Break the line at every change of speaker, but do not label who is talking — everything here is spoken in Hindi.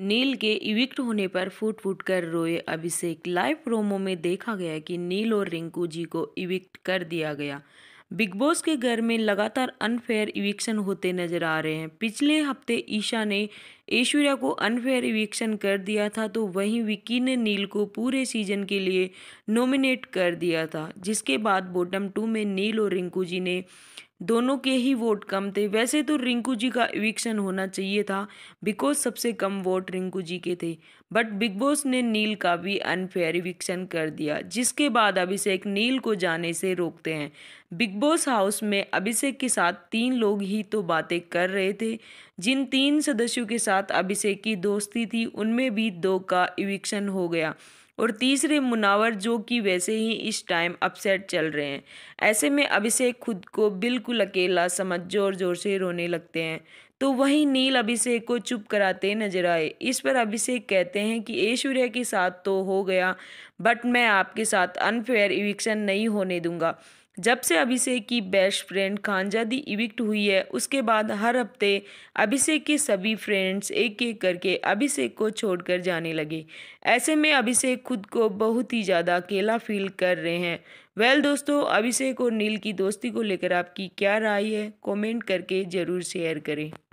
नील के इविक्ट होने पर फूट फूट कर रोए अभिषेक लाइव प्रोमो में देखा गया कि नील और रिंकू जी को इविक्ट कर दिया गया बिग बॉस के घर में लगातार अनफेयर इविक्शन होते नजर आ रहे हैं पिछले हफ्ते ईशा ने ऐश्वर्या को अनफेयर इविक्शन कर दिया था तो वहीं विक्की ने नील को पूरे सीजन के लिए नॉमिनेट कर दिया था जिसके बाद बॉटम टू में नील और रिंकू जी ने दोनों के ही वोट कम थे वैसे तो रिंकू जी का इविक्शन होना चाहिए था बिकॉज सबसे कम वोट रिंकू जी के थे बट बिग बॉस ने नील का भी अनफेयर इविक्शन कर दिया जिसके बाद अभिषेक नील को जाने से रोकते हैं बिग बॉस हाउस में अभिषेक के साथ तीन लोग ही तो बातें कर रहे थे जिन तीन सदस्यों के साथ साथ अभिषेक की दोस्ती थी उनमें भी दो का इविक्शन हो गया और तीसरे मुनावर जो कि वैसे ही इस टाइम अपसेट चल रहे हैं ऐसे में अभिषेक खुद को बिल्कुल अकेला समझ जोर जोर से रोने लगते हैं तो वहीं नील अभिषेक को चुप कराते नजर आए इस पर अभिषेक कहते हैं कि ऐश्वर्या के साथ तो हो गया बट मैं आपके साथ अनफेयर इविक्शन नहीं होने दूंगा जब से अभिषेक की बेस्ट फ्रेंड खानजादी इविक्ट हुई है उसके बाद हर हफ्ते अभिषेक के सभी फ्रेंड्स एक एक करके अभिषेक को छोड़कर जाने लगे ऐसे में अभिषेक खुद को बहुत ही ज़्यादा अकेला फील कर रहे हैं वेल दोस्तों अभिषेक और नील की दोस्ती को लेकर आपकी क्या राय है कमेंट करके ज़रूर शेयर करें